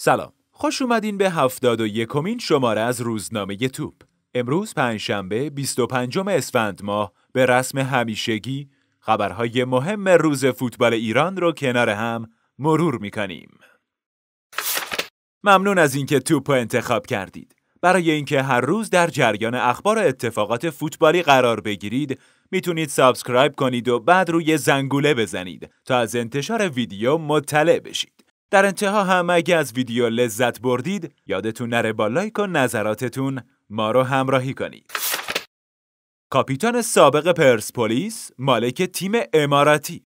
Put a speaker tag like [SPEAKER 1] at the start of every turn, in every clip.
[SPEAKER 1] سلام خوش اومدین به هفتاد و یکمین شماره از روزنامه ی توپ امروز پنجشنبه 25 اسفند ماه به رسم همیشگی خبرهای مهم روز فوتبال ایران رو کنار هم مرور میکنیم ممنون از اینکه توپ رو انتخاب کردید برای اینکه هر روز در جریان اخبار و اتفاقات فوتبالی قرار بگیرید میتونید سابسکرایب کنید و بعد روی زنگوله بزنید تا از انتشار ویدیو مطلع بشید در انتها هم اگه از ویدیو لذت بردید یادتون نره با لایک و نظراتتون ما رو همراهی کنید. کاپیتان سابق پرسپولیس مالک تیم اماراتی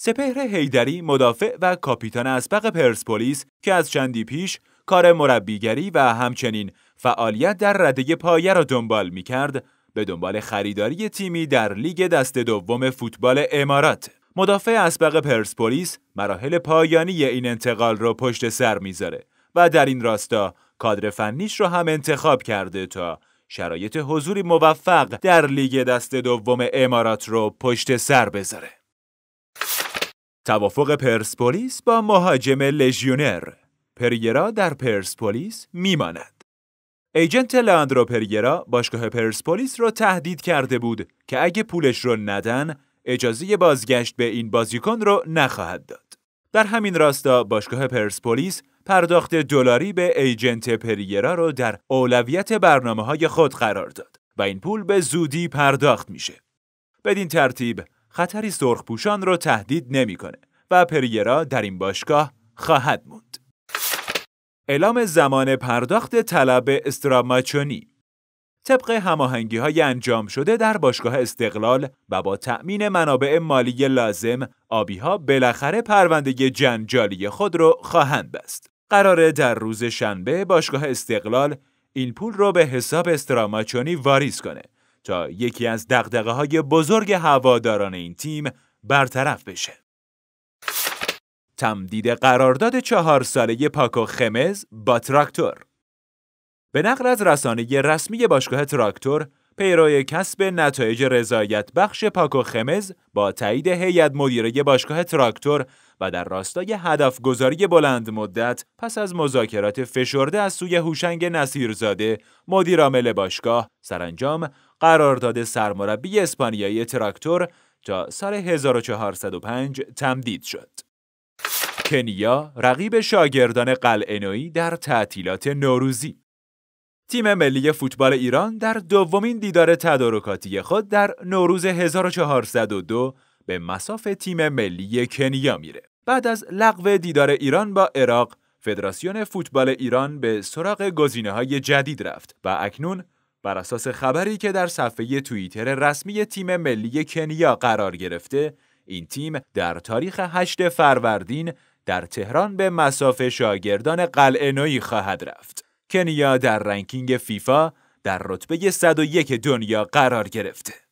[SPEAKER 1] سپهر هیدری مدافع و کاپیتان اسبق پرسپولیس که از چندی پیش کار مربیگری و همچنین فعالیت در رده پایه را دنبال می کرد به دنبال خریداری تیمی در لیگ دست دوم فوتبال امارات مدافع اسبق پرسپولیس مراحل پایانی این انتقال را پشت سر میذاره و در این راستا کادر فنیش را هم انتخاب کرده تا شرایط حضوری موفق در لیگ دست دوم امارات رو پشت سر بذاره. توافق پرسپولیس با مهاجم لژیونر پریرا در پرسپولیس میماند. ایجنت لاندرو پریرا باشگاه پرسپولیس را تهدید کرده بود که اگه پولش رو ندن اجازه بازگشت به این بازیکن رو نخواهد داد. در همین راستا باشگاه پرسپولیس پرداخت دلاری به ایجنت پریرا رو در اولویت برنامه های خود قرار داد و این پول به زودی پرداخت میشه. بدین ترتیب خطری سرخپوشان رو تهدید نمیکنه و پریرا در این باشگاه خواهد موند. اعلام زمان پرداخت طلب استراماچونی طبق هماهنگی های انجام شده در باشگاه استقلال و با تأمین منابع مالی لازم ها بالاخره پرونده جنجالی خود رو خواهند بست. قراره در روز شنبه باشگاه استقلال این پول رو به حساب استراماچونی واریز کنه تا یکی از دقدقه های بزرگ هواداران این تیم برطرف بشه. تمدید قرارداد چهار ساله پاکو خمز با تراکتور به نقل از رسانه رسمی باشگاه تراکتور پیروی کسب نتایج رضایت بخش پاکو خمز با تایید هیئت مدیره باشگاه تراکتور و در راستای هدف گذاری بلند مدت پس از مذاکرات فشرده از سوی هوشنگ نصیرزاده مدیر عامل باشگاه سرانجام قرارداد سرمربی اسپانیایی تراکتور تا سال 1405 تمدید شد. کنیا رقیب شاگردان قلعه‌نویی در تعطیلات نوروزی تیم ملی فوتبال ایران در دومین دیدار تدارکاتی خود در نوروز 1402 به مساف تیم ملی کنیا میره. بعد از لغو دیدار ایران با عراق، فدراسیون فوتبال ایران به سراغ گزینه های جدید رفت و اکنون بر اساس خبری که در صفحه توییتر رسمی تیم ملی کنیا قرار گرفته، این تیم در تاریخ 8 فروردین در تهران به مسافه شاگردان قلعه خواهد رفت. کنیا در رنکینگ فیفا در رتبه 101 دنیا قرار گرفته.